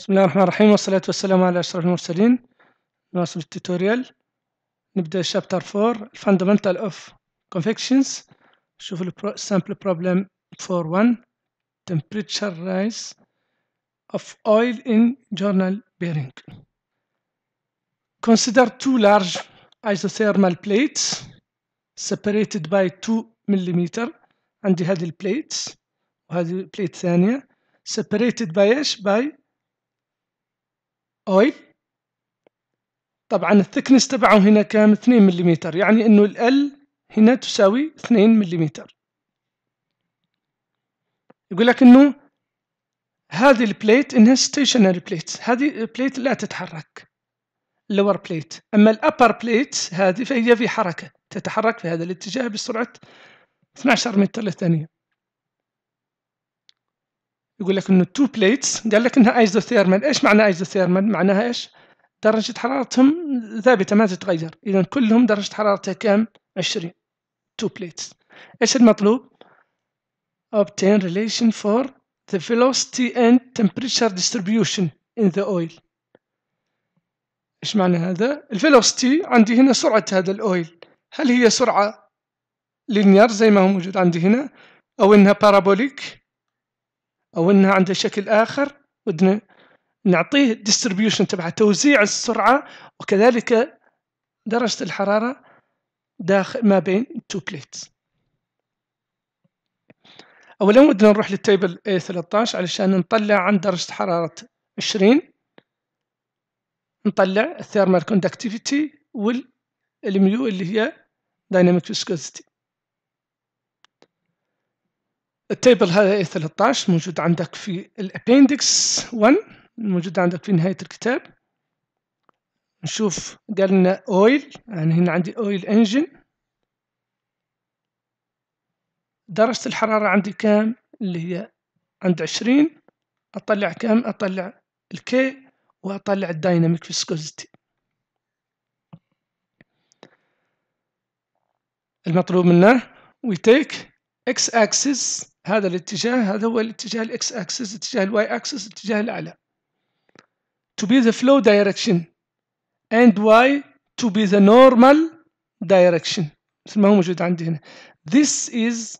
بسم الله الرحمن الرحيم والصلاة والسلام على أشرف المرسلين نواصل التوتوريال نبدأ الشابتر 4 Fundamental of Convections شوف sample problem 4.1 Temperature rise of oil in journal bearing Consider two large isothermal plates separated by 2 mm عندي هذه البليتس وهذه البليت ثانية separated by ايش by اي طبعا الثكنس تبعه هنا كان 2 ملم يعني انه ال هنا تساوي 2 ملم يقول لك انه هذه البليت انها ستيشنري بليت هذه البليت لا تتحرك اللور بليت اما الابر بليت هذه فهي في حركه تتحرك في هذا الاتجاه بسرعه 12 متر للثانيه يقول لك انه تو بليتس قال لك انها ايزوثيرمال ايش معنى ايزوثيرمال معناها ايش درجة حرارتهم ثابتة ما تتغير اذا كلهم درجة حرارتها كام 20 تو بليتس ايش المطلوب obtain relation for the velocity and temperature distribution in the oil ايش معنى هذا الفيلوسيتي عندي هنا سرعة هذا الاويل هل هي سرعة لينير زي ما هو موجود عندي هنا او انها بارابوليك او انها عندها شكل اخر بدنا نعطيه ديستريبيوشن تبع توزيع السرعة وكذلك درجة الحرارة داخل ما بين تو بليتس اولا بدنا نروح للتيبل A13 علشان نطلع عن درجة حرارة 20 نطلع الثيرمال كوندكتيفيتي والميو اللي هي دايناميك فيسكوزيتي التيبل هذا اي 13 موجود عندك في الابندكس 1 موجود عندك في نهاية الكتاب نشوف قال لنا اويل يعني هنا عندي اويل انجن درجة الحرارة عندي كام اللي هي عند عشرين اطلع كام اطلع الكي واطلع الدايناميك فيسكوزيتي المطلوب منه وي تيك x axis هذا الاتجاه هذا هو الاتجاه الاكس اكسس اتجاه الواي اكسس الاتجاه الاعلى to be the flow direction and y to be the normal direction مثل ما هو موجود عندي هنا this is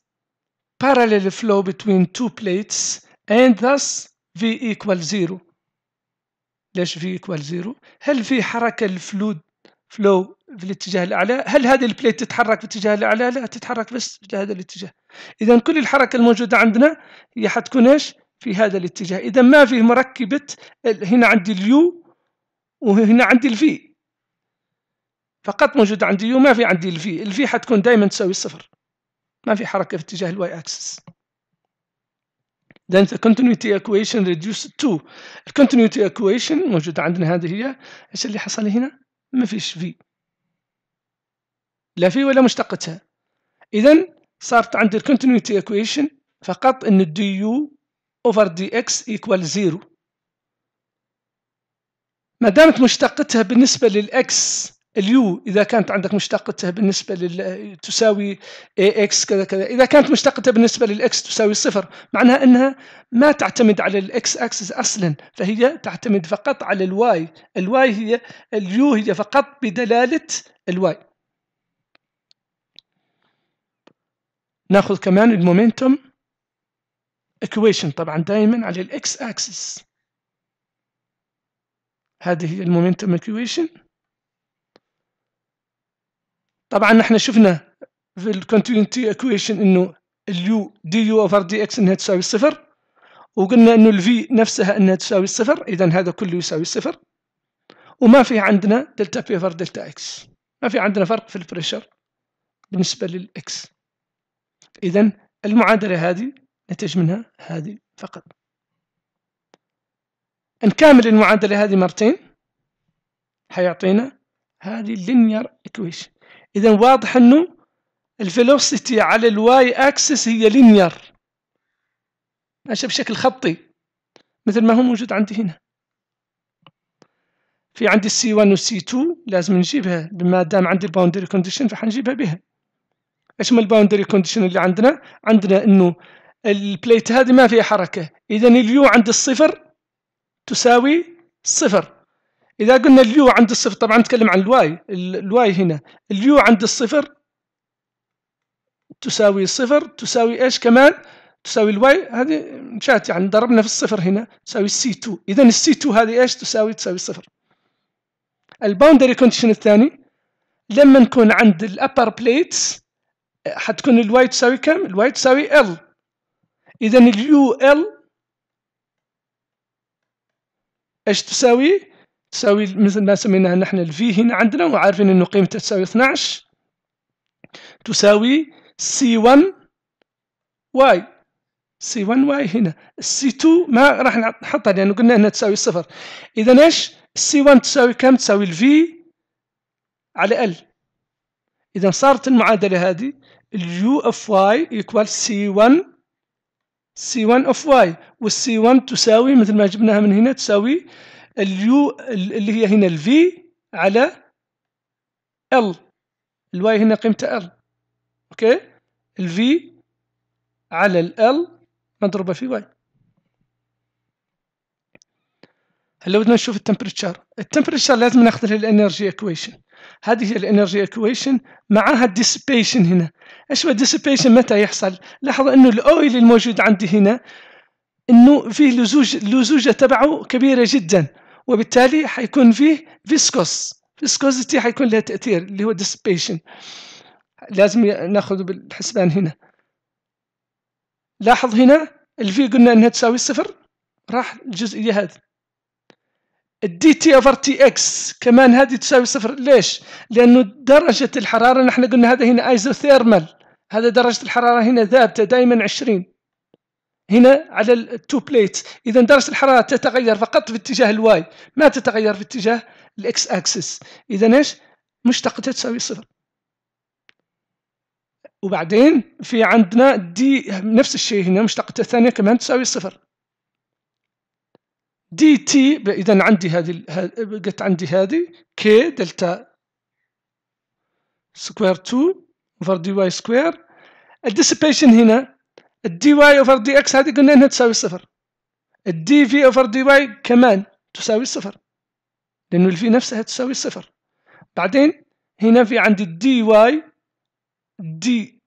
parallel flow between two plates and thus v equal zero ليش v equal zero هل في حركة الفلود فلو في الاتجاه الأعلى هل هذه البليت تتحرك في الاتجاه الأعلى لا تتحرك بس في هذا الاتجاه إذا كل الحركة الموجودة عندنا هي حتكون إيش في هذا الاتجاه إذا ما فيه مركبة هنا عندي اليو وهنا عندي الفي فقط موجود عندي يو ما في عندي الفي الفي حتكون دائما تساوي صفر ما في حركة في اتجاه الواي أكسس then the continuity equation reduced to continuity equation موجودة عندنا هذه هي ايش اللي حصل هنا ما فيش في لا في ولا مشتقتها اذا صارت عندي الكونتينيوتي ايكويشن فقط ان دي يو اوفر دي اكس ايكوال زيرو ما دامت مشتقتها بالنسبه للاكس اليو اذا كانت عندك مشتقتها بالنسبه لل تساوي اي اكس كذا كذا اذا كانت مشتقتها بالنسبه للاكس تساوي صفر معناها انها ما تعتمد على الاكس اكسس اصلا فهي تعتمد فقط على الواي الواي هي اليو هي فقط بدلاله الواي ناخذ كمان المومنتوم اكويشن طبعا دائما على الاكس اكسس هذه هي المومنتوم اكويشن طبعا نحن شفنا في الكونتينيتي اكويشن انه اليو دي يو اوفر دي اكس انها تساوي صفر وقلنا انه الفي نفسها انها تساوي صفر اذا هذا كله يساوي صفر وما في عندنا دلتا بي اوفر دلتا اكس ما في عندنا فرق في البريشر بالنسبه للاكس إذا المعادلة هذه نتج منها هذه فقط نكامل المعادلة هذه مرتين حيعطينا هذه linear equation إذا واضح أنه الفيلوسيتي على الواي أكسس هي لينير ماشي بشكل خطي مثل ما هو موجود عندي هنا في عندي السي 1 والسي 2 لازم نجيبها بما دام عندي الباوندري كونديشن فحنجيبها بها ايش ما الباوندري كونديشن اللي عندنا عندنا انه البليت هذه ما فيها حركه اذا اليو عند الصفر تساوي صفر اذا قلنا اليو عند الصفر طبعا نتكلم عن الواي الواي هنا اليو عند الصفر تساوي صفر تساوي ايش كمان تساوي الواي هذه مشات يعني ضربنا في الصفر هنا تساوي السي 2 اذا السي 2 هذه ايش تساوي تساوي صفر الباوندري كونديشن الثاني لما نكون عند الابر بليتس حتكون الواي تساوي كم الواي تساوي ال اذا اليو ال ايش تساوي تساوي مثل ما سميناها نحن الفي هنا عندنا وعارفين انه قيمتها تساوي 12 تساوي سي 1 واي سي 1 واي هنا السي 2 ما راح نحطها لانه قلنا انها تساوي صفر اذا ايش السي 1 تساوي كم تساوي الفي على ال إذا صارت المعادلة هذه اليو اف واي يكوال سي 1 سي 1 اوف واي والسي 1 تساوي مثل ما جبناها من هنا تساوي اليو اللي هي هنا الفي على ال الواي هنا قيمته ال اوكي الفي على ال مضروبه في واي هلا بدنا نشوف التمبريتشر التمبريتشر لازم ناخذ لها الانرجي اكويشن هذه هي الانرجي اكويشن معها الديسيبيشن هنا ايش الديسبيشن متى يحصل لاحظ انه الاويل الموجود عندي هنا انه فيه لزوج اللزوجه تبعه كبيره جدا وبالتالي حيكون فيه فيسكوس فيسكوزيتي حيكون لها تاثير اللي هو ديسيبيشن لازم ناخذه بالحسبان هنا لاحظ هنا الفي قلنا انها تساوي صفر راح الجزئيه هذه الدي تي اوفر تي اكس كمان هذه تساوي صفر ليش لانه درجه الحراره نحن قلنا هذا هنا ايزوثيرمال هذا درجه الحراره هنا ثابته دائما 20 هنا على التو بليت اذا درجه الحراره تتغير فقط في اتجاه الواي ما تتغير في اتجاه الاكس اكسس اذا ايش مشتقتها تساوي صفر وبعدين في عندنا دي نفس الشيء هنا مشتقتها الثانيه كمان تساوي صفر دي تي اذا عندي هذه بقت عندي هذه كي دلتا سكوير 2 اوفر دي واي سكوير الديسيبيشن هنا الدي واي اوفر دي اكس هذه قلنا انها تساوي صفر الدي في اوفر دي واي كمان تساوي صفر لانه الفي نفسها تساوي صفر بعدين هنا في عندي الدي واي دي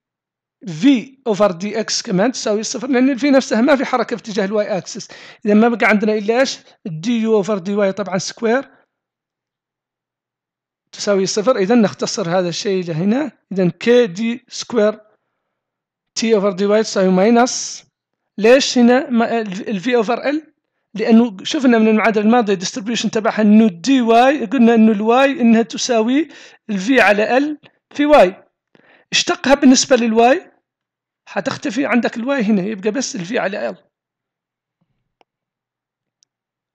في اوفر دي اكس كمان تساوي صفر لان الفي نفسها ما في حركه في اتجاه الواي اكسس اذا ما بقى عندنا الا ايش دي يو اوفر دي واي طبعا سكوير تساوي صفر اذا نختصر هذا الشيء الى هنا اذا كي دي سكوير تي اوفر دي واي تساوي ماينس ليش هنا الفي اوفر ال لانه شفنا من المعادله الماضيه ديستريبيوشن تبعها انه دي واي قلنا انه الواي انها تساوي الفي على ال في واي اشتقها بالنسبه للواي حتختفي عندك الواي هنا يبقى بس الفي على ال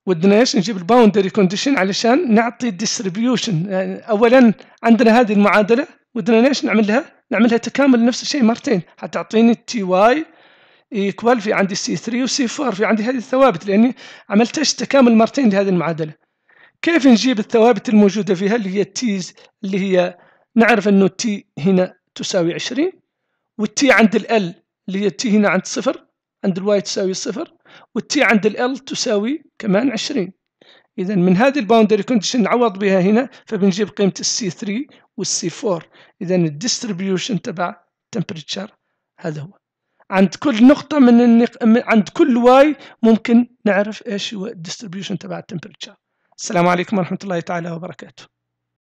ودنا ايش نجيب الباوندري كونديشن علشان نعطي الديستريبيوشن آه، يعني اولا عندنا هذه المعادله ودنا ايش نعمل لها نعملها تكامل نفس الشيء مرتين حتعطيني تي واي ايكوال في عندي سي 3 وسي 4 في عندي هذه الثوابت لاني ايش تكامل مرتين لهذه المعادله كيف نجيب الثوابت الموجوده فيها اللي هي تيز اللي هي نعرف انه تي هنا تساوي 20 والتي عند ال اللي هي تي هنا عند صفر عند الواي تساوي صفر والتي عند ال تساوي كمان عشرين إذا من هذه الباوندري كونديشن نعوض بها هنا فبنجيب قيمة السي 3 والسي 4 إذا الديستريبيوشن تبع تمبريتشر هذا هو عند كل نقطة من النق... عند كل واي ممكن نعرف ايش هو الديستريبيوشن تبع التمبريتشر السلام عليكم ورحمة الله تعالى وبركاته